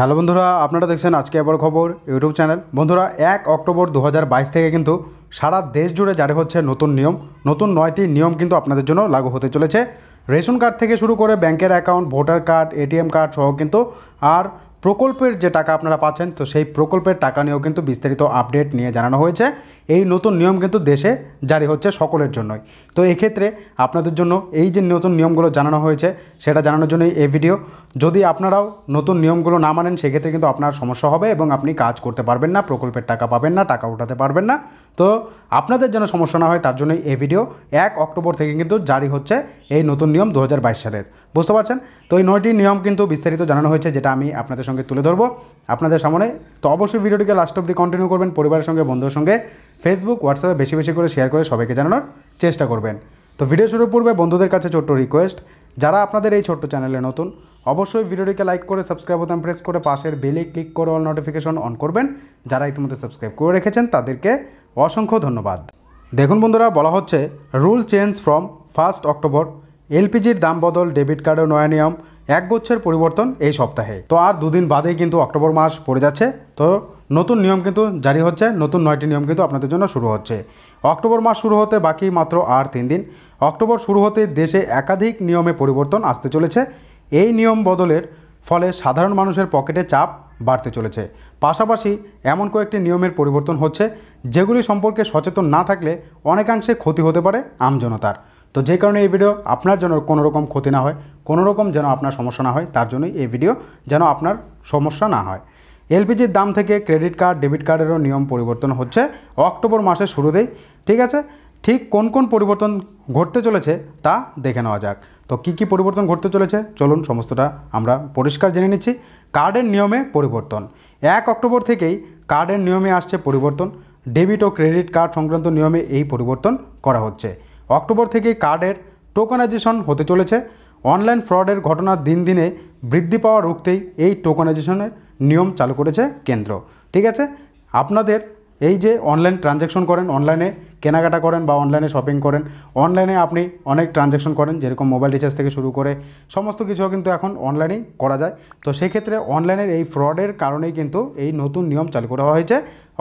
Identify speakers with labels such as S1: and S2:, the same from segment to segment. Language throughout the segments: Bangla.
S1: হ্যালো বন্ধুরা আপনারা দেখছেন আজকে আবার খবর ইউটিউব চ্যানেল বন্ধুরা এক অক্টোবর দু থেকে কিন্তু সারা দেশ জুড়ে জারি হচ্ছে নতুন নিয়ম নতুন নয়টি নিয়ম কিন্তু আপনাদের জন্য লাগু হতে চলেছে রেশন কার্ড থেকে শুরু করে ব্যাংকের account voter card ATM card সহ কিন্তু আর প্রকল্পের যে টাকা আপনারা পাচ্ছেন তো সেই প্রকল্পের টাকা নিয়েও কিন্তু বিস্তারিত আপডেট নিয়ে জানানো হয়েছে এই নতুন নিয়ম কিন্তু দেশে জারি হচ্ছে সকলের জন্যই তো এক্ষেত্রে আপনাদের জন্য এই যে নতুন নিয়মগুলো জানানো হয়েছে সেটা জানানোর জন্যই এই ভিডিও যদি আপনারাও নতুন নিয়মগুলো না মানেন সেক্ষেত্রে কিন্তু আপনার সমস্যা হবে এবং আপনি কাজ করতে পারবেন না প্রকল্পের টাকা পাবেন না টাকা উঠাতে পারবেন না তো আপনাদের যেন সমস্যা না হয় তার জন্যই এই ভিডিও এক অক্টোবর থেকে কিন্তু জারি হচ্ছে এই নতুন নিয়ম দু সালের বুঝতে পারছেন তো এই নয়টি নিয়ম কিন্তু বিস্তারিত জানানো হয়েছে যেটা আমি আপনাদের সঙ্গে তুলে ধরবো আপনাদের সামনে তো অবশ্যই ভিডিওটিকে লাস্ট অব্দি কন্টিনিউ করবেন পরিবারের সঙ্গে বন্ধুর সঙ্গে ফেসবুক হোয়াটসঅ্যাপে বেশি বেশি করে শেয়ার করে সবাইকে জানানোর চেষ্টা করবেন তো ভিডিও শুরু পূর্বে বন্ধুদের কাছে ছোট্ট রিকোয়েস্ট যারা আপনাদের এই ছোট্ট চ্যানেলে নতুন অবশ্যই ভিডিওটিকে লাইক করে সাবস্ক্রাইব বোতাম প্রেস করে পাশের বেলে ক্লিক করে অল নোটিফিকেশন অন করবেন যারা ইতিমধ্যে সাবস্ক্রাইব করে রেখেছেন তাদেরকে অসংখ্য ধন্যবাদ দেখুন বন্ধুরা বলা হচ্ছে rule change from first October এলপিজির দাম বদল ডেবিট কার্ডের নয়া নিয়ম এক গুচ্ছের পরিবর্তন এই সপ্তাহে তো আর দুদিন বাদেই কিন্তু অক্টোবর মাস পড়ে যাচ্ছে তো নতুন নিয়ম কিন্তু জারি হচ্ছে নতুন নয়টি নিয়ম কিন্তু আপনাদের জন্য শুরু হচ্ছে অক্টোবর মাস শুরু হতে বাকি মাত্র আর তিন দিন অক্টোবর শুরু হতে দেশে একাধিক নিয়মে পরিবর্তন আসতে চলেছে এই নিয়ম বদলের ফলে সাধারণ মানুষের পকেটে চাপ বাড়তে চলেছে পাশাপাশি এমন কয়েকটি নিয়মের পরিবর্তন হচ্ছে যেগুলি সম্পর্কে সচেতন না থাকলে অনেকাংশে ক্ষতি হতে পারে আমজনতার তো যে কারণে এই ভিডিও আপনার জন্য কোনো রকম ক্ষতি না হয় কোনো রকম যেন আপনার সমস্যা না হয় তার জন্যই এই ভিডিও যেন আপনার সমস্যা না হয় এলপিজির দাম থেকে ক্রেডিট কার্ড ডেবিট কার্ডেরও নিয়ম পরিবর্তন হচ্ছে অক্টোবর মাসের শুরুতেই ঠিক আছে ঠিক কোন কোন পরিবর্তন ঘটতে চলেছে তা দেখে নেওয়া যাক তো কি কি পরিবর্তন ঘটতে চলেছে চলুন সমস্তটা আমরা পরিষ্কার জেনে নিচ্ছি কার্ডের নিয়মে পরিবর্তন এক অক্টোবর থেকেই কার্ডের নিয়মে আসছে পরিবর্তন ডেবিট ও ক্রেডিট কার্ড সংক্রান্ত নিয়মে এই পরিবর্তন করা হচ্ছে অক্টোবর থেকে কার্ডের টোকনাইজেশন হতে চলেছে অনলাইন ফ্রডের ঘটনা দিন দিনে বৃদ্ধি পাওয়া রুখতেই এই টোকনাইজেশনের নিয়ম চালু করেছে কেন্দ্র ঠিক আছে আপনাদের এই যে অনলাইন ট্রানজ্যাকশন করেন অনলাইনে কেনাকাটা করেন বা অনলাইনে শপিং করেন অনলাইনে আপনি অনেক ট্রানজ্যাকশন করেন যেরকম মোবাইল রিচার্জ থেকে শুরু করে সমস্ত কিছুও কিন্তু এখন অনলাইনেই করা যায় তো সেক্ষেত্রে অনলাইনের এই ফ্রডের কারণেই কিন্তু এই নতুন নিয়ম চালু করা হয়েছে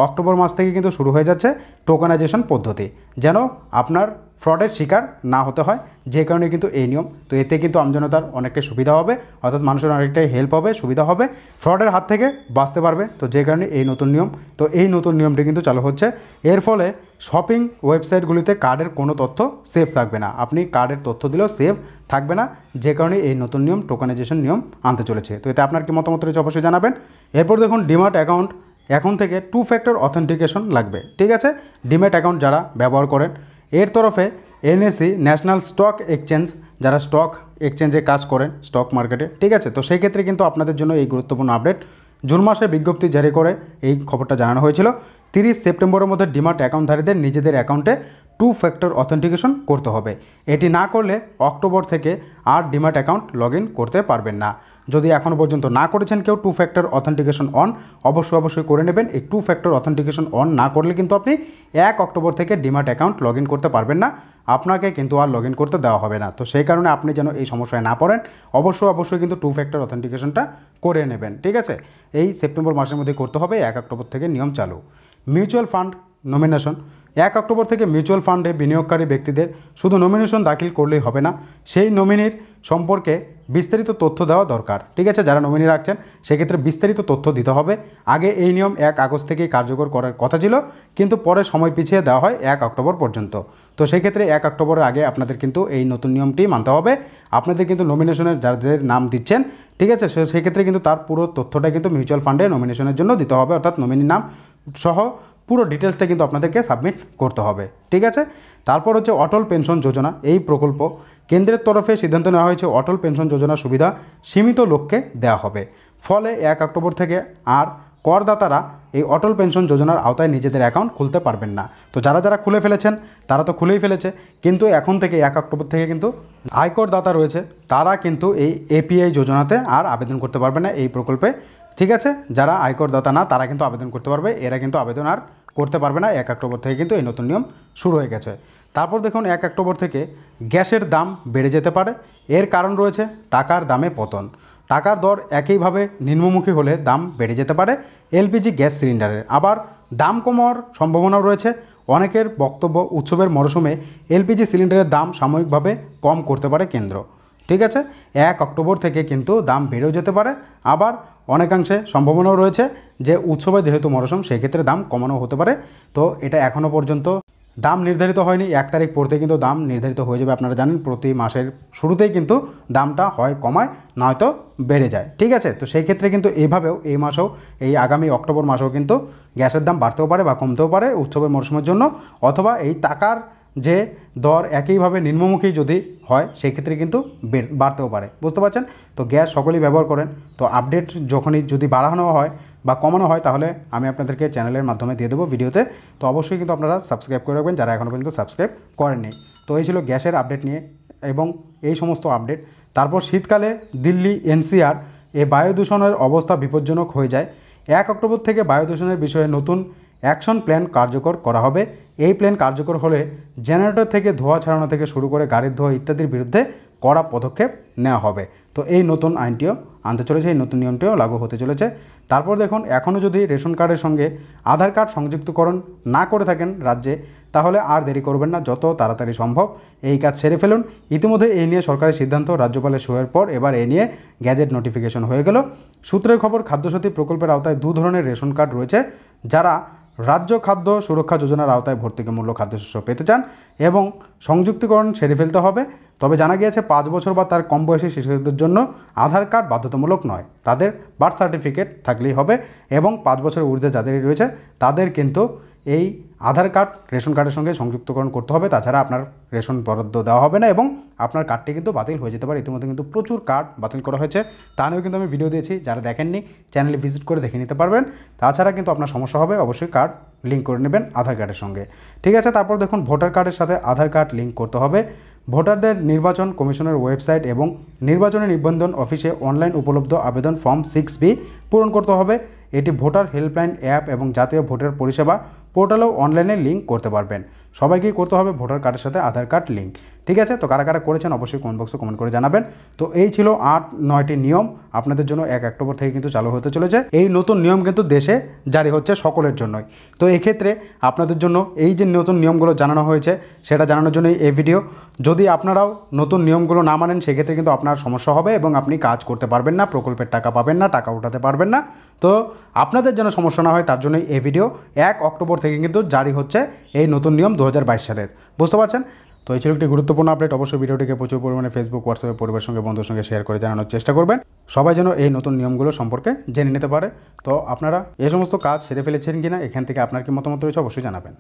S1: অক্টোবর মাস থেকে কিন্তু শুরু হয়ে যাচ্ছে টোকনাইজেশন পদ্ধতি যেন আপনার ফ্রডের শিকার না হতে হয় যে কারণে কিন্তু এই নিয়ম তো এতে কিন্তু আমজনতার অনেকটাই সুবিধা হবে অর্থাৎ মানুষের অনেকটাই হেল্প হবে সুবিধা হবে ফ্রডের হাত থেকে বাঁচতে পারবে তো যে কারণে এই নতুন নিয়ম তো এই নতুন নিয়মটি কিন্তু চালু হচ্ছে এর ফলে শপিং ওয়েবসাইটগুলিতে কার্ডের কোনো তথ্য সেভ থাকবে না আপনি কার্ডের তথ্য দিলেও সেভ থাকবে না যে কারণে এই নতুন নিয়ম টোকানাইজেশন নিয়ম আনতে চলেছে তো এতে আপনার কি মতামত রয়েছে অবশ্যই জানাবেন এরপর দেখুন ডিমার্ট অ্যাকাউন্ট এখন থেকে টু ফ্যাক্টর অথেন্টিকেশন লাগবে ঠিক আছে ডিমেট অ্যাকাউন্ট যারা ব্যবহার করেন এর তরফে এনএসি ন্যাশনাল স্টক এক্সচেঞ্জ যারা স্টক এক্সচেঞ্জে কাজ করেন স্টক মার্কেটে ঠিক আছে তো সেই ক্ষেত্রে কিন্তু আপনাদের জন্য এই গুরুত্বপূর্ণ আপডেট জুন মাসে বিজ্ঞপ্তি জারি করে এই খবরটা জানানো হয়েছিল তিরিশ সেপ্টেম্বরের মধ্যে ডিমার্ট অ্যাকাউন্টধারীদের নিজেদের অ্যাকাউন্টে টু ফ্যাক্টর অথেন্টিকেশন করতে হবে এটি না করলে অক্টোবর থেকে আর ডিমার্ট অ্যাকাউন্ট লগ করতে পারবেন না যদি এখনও পর্যন্ত না করেছেন কেউ টু ফ্যাক্টর অথেন্টিকেশন অন অবশ্যই অবশ্যই করে নেবেন এই টু ফ্যাক্টর অথেন্টিকেশন অন না করলে কিন্তু আপনি এক অক্টোবর থেকে ডিমার্ট অ্যাকাউন্ট লগ করতে পারবেন না আপনাকে কিন্তু আর লগ করতে দেওয়া হবে না তো সেই কারণে আপনি যেন এই সমস্যায় না পড়েন অবশ্যই অবশ্যই কিন্তু টু ফ্যাক্টর অথেন্টিকেশনটা করে নেবেন ঠিক আছে এই সেপ্টেম্বর মাসের মধ্যে করতে হবে এক অক্টোবর থেকে নিয়ম চালু মিউচুয়াল ফান্ড নমিনেশন এক অক্টোবর থেকে মিউচুয়াল ফান্ডে বিনিয়োগকারী ব্যক্তিদের শুধু নমিনেশন দাখিল করলেই হবে না সেই নমিনির সম্পর্কে বিস্তারিত তথ্য দেওয়া দরকার ঠিক আছে যারা নমিনি রাখছেন সেক্ষেত্রে বিস্তারিত তথ্য দিতে হবে আগে এই নিয়ম এক আগস্ট থেকেই কার্যকর করার কথা ছিল কিন্তু পরে সময় পিছিয়ে দেওয়া হয় এক অক্টোবর পর্যন্ত তো সেক্ষেত্রে এক অক্টোবরের আগে আপনাদের কিন্তু এই নতুন নিয়মটি মানতে হবে আপনাদের কিন্তু নমিনেশনের যাদের নাম দিচ্ছেন ঠিক আছে সেক্ষেত্রে কিন্তু তার পুরো তথ্যটা কিন্তু মিউচুয়াল ফান্ডে নমিনেশনের জন্য দিতে হবে অর্থাৎ নমিনির নাম সহ পুরো ডিটেলসটা কিন্তু আপনাদেরকে সাবমিট করতে হবে ঠিক আছে তারপর হচ্ছে অটল পেনশন যোজনা এই প্রকল্প কেন্দ্রের তরফে সিদ্ধান্ত নেওয়া হয়েছে অটল পেনশন যোজনা সুবিধা সীমিত লোককে দেওয়া হবে ফলে এক অক্টোবর থেকে আর করদাতারা এই অটল পেনশন যোজনার আওতায় নিজেদের অ্যাকাউন্ট খুলতে পারবেন না তো যারা যারা খুলে ফেলেছেন তারা তো খুলেই ফেলেছে কিন্তু এখন থেকে এক অক্টোবর থেকে কিন্তু আয়কর দাতা রয়েছে তারা কিন্তু এই এপিআই যোজনাতে আর আবেদন করতে পারবে না এই প্রকল্পে ঠিক আছে যারা আয়কর দাতা না তারা কিন্তু আবেদন করতে পারবে এরা কিন্তু আবেদন আর করতে পারবে না এক অক্টোবর থেকে কিন্তু এই নতুন নিয়ম শুরু হয়ে গেছে তারপর দেখুন এক অক্টোবর থেকে গ্যাসের দাম বেড়ে যেতে পারে এর কারণ রয়েছে টাকার দামে পতন টাকার দর একইভাবে নিম্নমুখী হলে দাম বেড়ে যেতে পারে এলপিজি গ্যাস সিলিন্ডারের আবার দাম কমার সম্ভাবনাও রয়েছে অনেকের বক্তব্য উৎসবের মরশুমে এলপিজি সিলিন্ডারের দাম সাময়িকভাবে কম করতে পারে কেন্দ্র ঠিক আছে এক অক্টোবর থেকে কিন্তু দাম বেড়েও যেতে পারে আবার অনেকাংশে সম্ভাবনাও রয়েছে যে উৎসবে যেহেতু মরশুম সেক্ষেত্রে দাম কমানো হতে পারে তো এটা এখনও পর্যন্ত দাম নির্ধারিত হয়নি এক তারিখ পড়তে কিন্তু দাম নির্ধারিত হয়ে যাবে আপনারা জানেন প্রতি মাসের শুরুতেই কিন্তু দামটা হয় কমায় নয়তো বেড়ে যায় ঠিক আছে তো সেই ক্ষেত্রে কিন্তু এইভাবেও এই মাসেও এই আগামী অক্টোবর মাসেও কিন্তু গ্যাসের দাম বাড়তেও পারে বা কমতেও পারে উৎসবের মরশুমের জন্য অথবা এই টাকার যে দর একইভাবে নিম্নমুখী যদি হয় সেক্ষেত্রে কিন্তু বাড়তেও পারে বুঝতে পারছেন তো গ্যাস সকলেই ব্যবহার করেন তো আপডেট যখনই যদি বাড়ানো হয় বা কমানো হয় তাহলে আমি আপনাদেরকে চ্যানেলের মাধ্যমে দিয়ে দেবো ভিডিওতে তো অবশ্যই কিন্তু আপনারা সাবস্ক্রাইব করে রাখবেন যারা এখনও পর্যন্ত সাবস্ক্রাইব করেননি তো এই ছিল গ্যাসের আপডেট নিয়ে এবং এই সমস্ত আপডেট তারপর শীতকালে দিল্লি এনসিআর এ বায়ু দূষণের অবস্থা বিপজ্জনক হয়ে যায় এক অক্টোবর থেকে বায়ু দূষণের বিষয়ে নতুন অ্যাকশন প্ল্যান কার্যকর করা হবে এই প্ল্যান কার্যকর হলে জেনারেটর থেকে ধোয়া ছাড়ানো থেকে শুরু করে গাড়ির ধোয়া ইত্যাদির বিরুদ্ধে কড়া পদক্ষেপ নেওয়া হবে তো এই নতুন আইনটিও আনতে চলেছে এই নতুন নিয়মটিও লাগু হতে চলেছে তারপর দেখুন এখনও যদি রেশন কার্ডের সঙ্গে আধার কার্ড সংযুক্তকরণ না করে থাকেন রাজ্যে তাহলে আর দেরি করবেন না যত তাড়াতাড়ি সম্ভব এই কাজ সেরে ফেলুন ইতিমধ্যে এই নিয়ে সরকারের সিদ্ধান্ত রাজ্যপালের শোয়ের পর এবার এ নিয়ে গ্যাজেট নোটিফিকেশন হয়ে গেল সূত্রের খবর খাদ্যসাথী প্রকল্পের আওতায় দু ধরনের রেশন কার্ড রয়েছে যারা রাজ্য খাদ্য সুরক্ষা যোজনার আওতায় ভর্তুকি মূল্য খাদ্যশস্য পেতে চান এবং সংযুক্তিকরণ সেরে ফেলতে হবে তবে জানা গিয়েছে পাঁচ বছর বা তার কম বয়সী শিশুদের জন্য আধার কার্ড বাধ্যতামূলক নয় তাদের বার্থ সার্টিফিকেট থাকলেই হবে এবং পাঁচ বছর ঊর্ধ্বে যাদেরই রয়েছে তাদের কিন্তু এই আধার কার্ড রেশন কার্ডের সঙ্গে সংযুক্তকরণ করতে হবে তাছাড়া আপনার রেশন বরাদ্দ দেওয়া হবে না এবং আপনার কার্ডটি কিন্তু বাতিল হয়ে যেতে পারে ইতিমধ্যে কিন্তু প্রচুর কার্ড বাতিল করা হয়েছে তা নিয়েও কিন্তু আমি ভিডিও দিয়েছি যারা দেখেননি চ্যানেলে ভিজিট করে দেখে নিতে পারবেন তাছাড়া কিন্তু আপনার সমস্যা হবে অবশ্যই কার্ড লিঙ্ক করে নেবেন আধার কার্ডের সঙ্গে ঠিক আছে তারপর দেখুন ভোটার কার্ডের সাথে আধার কার্ড লিঙ্ক করতে হবে ভোটারদের নির্বাচন কমিশনের ওয়েবসাইট এবং নির্বাচনী নিবন্ধন অফিসে অনলাইন উপলব্ধ আবেদন ফর্ম সিক্স বি পূরণ করতে হবে এটি ভোটার হেল্পলাইন অ্যাপ এবং জাতীয় ভোটার পরিষেবা পোর্টালেও অনলাইনে লিঙ্ক করতে পারবেন সবাইকেই করতে হবে ভোটার কার্ডের সাথে আধার কার্ড লিঙ্ক ঠিক আছে তো কারা কারা করেছেন অবশ্যই কমেন্ট বক্সে কমেন্ট করে জানাবেন তো এই ছিল আট নয়টি নিয়ম আপনাদের জন্য এক অক্টোবর থেকে কিন্তু চালু হতে চলেছে এই নতুন নিয়ম কিন্তু দেশে জারি হচ্ছে সকলের জন্যই তো এক্ষেত্রে আপনাদের জন্য এই যে নতুন নিয়মগুলো জানানো হয়েছে সেটা জানানোর জন্যই এই ভিডিও যদি আপনারাও নতুন নিয়মগুলো না মানেন সেক্ষেত্রে কিন্তু আপনার সমস্যা হবে এবং আপনি কাজ করতে পারবেন না প্রকল্পের টাকা পাবেন না টাকা উঠাতে পারবেন না তো আপনাদের যেন সমস্যা না হয় তার জন্যই এই ভিডিও এক অক্টোবর থেকে কিন্তু জারি হচ্ছে এই নতুন নিয়ম দু সালের বুঝতে পারছেন তো এই ছিল একটি গুরুত্বপূর্ণ আপডেট অবশ্যই ভিডিওটিকে প্রচুর পরিমাণে ফেসবুক হোয়াটসঅ্যাপে পরিবারের সঙ্গে বন্ধুর সঙ্গে শেয়ার করে জানানোর চেষ্টা করবেন সবাই যেন এই নতুন নিয়মগুলো সম্পর্কে জেনে নিতে পারে তো আপনারা এই সমস্ত কাজ সেরে ফেলেছেন কিনা এখান থেকে আপনার কি মতামত রয়েছে অবশ্যই জানাবেন